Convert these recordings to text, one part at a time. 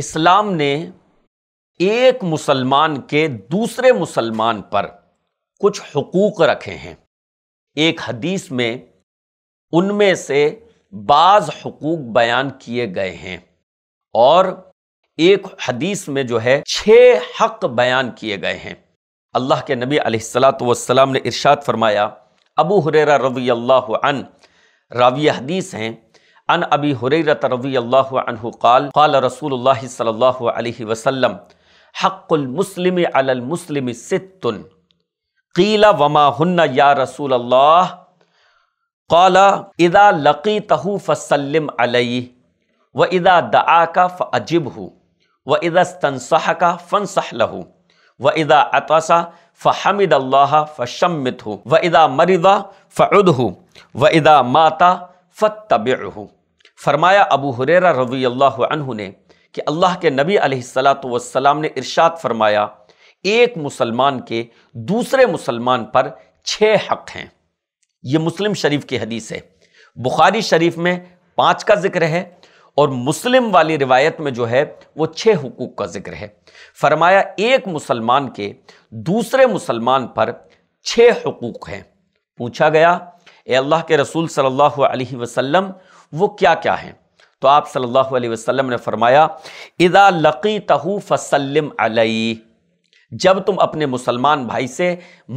इस्लाम ने एक मुसलमान के दूसरे मुसलमान पर कुछ हकूक़ रखे हैं एक हदीस में उनमें से बाज़ हकूक़ बयान किए गए हैं और एक हदीस में जो है छः हक बयान किए गए हैं अल्लाह के नबी अलैहिस्सलाम ने इरशाद फरमाया अबू हुरेरा रवी अल्लाह रावी हदीस हैं عن أبي هريرة رضي الله عنه قال قال رسول الله صلى الله عليه وسلم حق المسلم على المسلم ست قيل وما هن يا رسول الله قال إذا لقيته فسلم عليه وإذا دعاك فأجبه وإذا استنصحك فانصح له وإذا عطس فحمد الله فشمته وإذا مرض فعده وإذا مات فاتبعه फरमाया अबू हुरेरा रवी अल्लाह ने कि अल्लाह के नबी अलैहिस्सलाम ने इरशाद फरमाया एक मुसलमान के दूसरे मुसलमान पर छः हक हैं ये मुस्लिम शरीफ की हदीस है बुखारी शरीफ में पाँच का जिक्र है और मुस्लिम वाली रिवायत में जो है वो छः हुकूक का जिक्र है फरमाया एक मुसलमान के दूसरे मुसलमान पर छः हकूक़ हैं पूछा गया ए अल्लाह के रसूल सल्लल्लाहु अलैहि वसल्लम वो क्या क्या हैं तो आप सल्लल्लाहु अलैहि वसल्लम ने फरमाया इदा लकी तहु फसलम अलई जब तुम अपने मुसलमान भाई से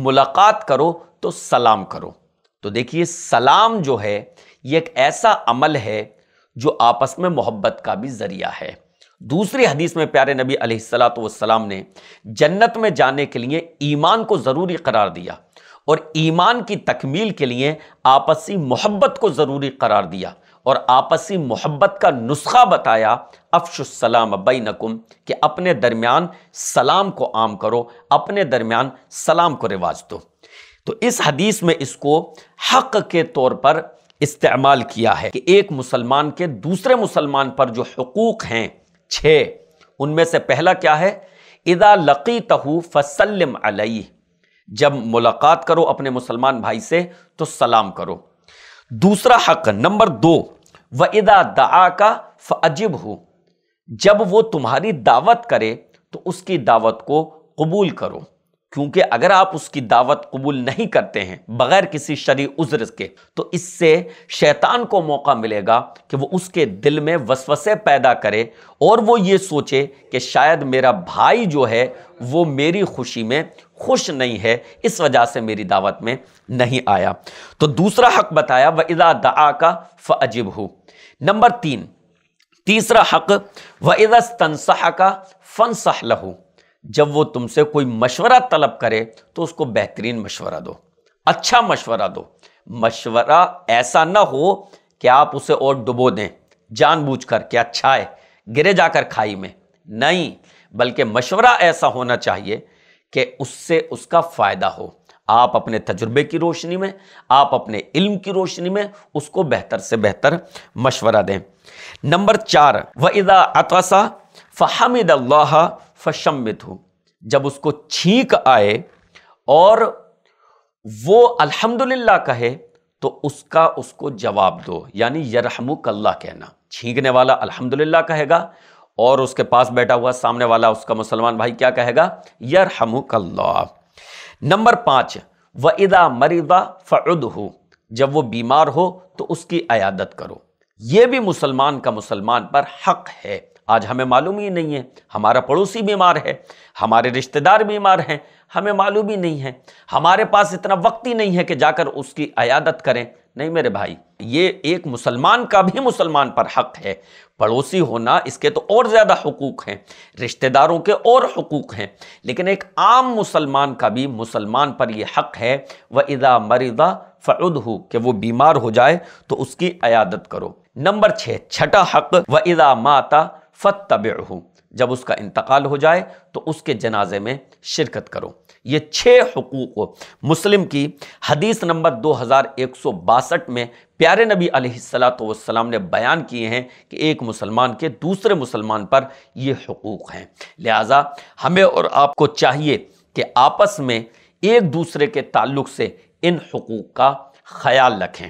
मुलाकात करो तो सलाम करो तो देखिए सलाम जो है ये एक ऐसा अमल है जो आपस में मोहब्बत का भी ज़रिया है दूसरी हदीस में प्यारे नबी अलैहिस्सलाम ने जन्नत में जाने के लिए ईमान को ज़रूरी करार दिया और ईमान की तकमील के लिए आपसी मोहब्बत को ज़रूरी करार दिया और आपसी मोहब्बत का नुस्खा बताया अफशुसलाम नकुम कि अपने दरमियान सलाम को आम करो अपने दरमियान सलाम को रिवाज दो तो इस हदीस में इसको हक के तौर पर इस्तेमाल किया है कि एक मुसलमान के दूसरे मुसलमान पर जो हकूक़ हैं छः उनमें से पहला क्या है इदा लकी तहू फसलम अलई जब मुलाकात करो अपने मुसलमान भाई से तो सलाम करो दूसरा हक नंबर दो व इदा दआ का फजिब हो जब वो तुम्हारी दावत करे तो उसकी दावत को कबूल करो क्योंकि अगर आप उसकी दावत कबूल नहीं करते हैं बगैर किसी शरी उज्र के तो इससे शैतान को मौका मिलेगा कि वो उसके दिल में वसवसे पैदा करे और वो ये सोचे कि शायद मेरा भाई जो है वो मेरी खुशी में खुश नहीं है इस वजह से मेरी दावत में नहीं आया तो दूसरा हक बताया व इदा दआ का अजिब हो नंबर तीन तीसरा हक व इदा तनसाह का फ़नसह लहू जब वो तुमसे कोई मशवरा तलब करे तो उसको बेहतरीन मशवरा दो अच्छा मशवरा दो मशवरा ऐसा ना हो कि आप उसे और डुबो दें जानबूझ कर कि अच्छा है गिरे जाकर खाई में नहीं बल्कि मशवरा ऐसा होना चाहिए कि उससे उसका फ़ायदा हो आप अपने तजुर्बे की रोशनी में आप अपने इल्म की रोशनी में उसको बेहतर से बेहतर मशवरा दें नंबर चार व इदा अतसा फ़हमद अल्लाह फशम्बित हो जब उसको छींक आए और वो अल्हम्दुलिल्लाह कहे तो उसका उसको जवाब दो यानी यरहमुक अल्लाह कहना छींकने वाला अल्हम्दुलिल्लाह कहेगा और उसके पास बैठा हुआ सामने वाला उसका मुसलमान भाई क्या कहेगा यरहमुक अल्लाह नंबर पाँच व इदा मरीदा फ़ुद हो जब वो बीमार हो तो उसकी अयादत करो ये भी मुसलमान का मुसलमान पर हक है आज हमें मालूम ही नहीं है हमारा पड़ोसी बीमार है हमारे रिश्तेदार बीमार हैं हमें मालूम ही नहीं है हमारे पास इतना वक्त ही नहीं है कि जाकर उसकी अयादत करें नहीं मेरे भाई ये एक मुसलमान का भी मुसलमान पर हक है पड़ोसी होना इसके तो और ज़्यादा हकूक़ हैं रिश्तेदारों के और हकूक़ हैं लेकिन एक आम मुसलमान का भी मुसलमान पर यह हक है व इदा मरीदा फ़ुद हो कि वो बीमार हो जाए तो उसकी अयादत करो नंबर छः छठा हक व इदा माता फ़त तब जब उसका इंतकाल हो जाए तो उसके जनाजे में शिरकत करो ये छः हकूक़ मुस्लिम की हदीस नंबर दो हज़ार एक सौ बासठ में प्यारे नबी अलैहिस्सलाम ने बयान किए हैं कि एक मुसलमान के दूसरे मुसलमान पर ये हकूक़ हैं लिहाजा हमें और आपको चाहिए कि आपस में एक दूसरे के ताल्लुक से इन हकूक़ का ख्याल रखें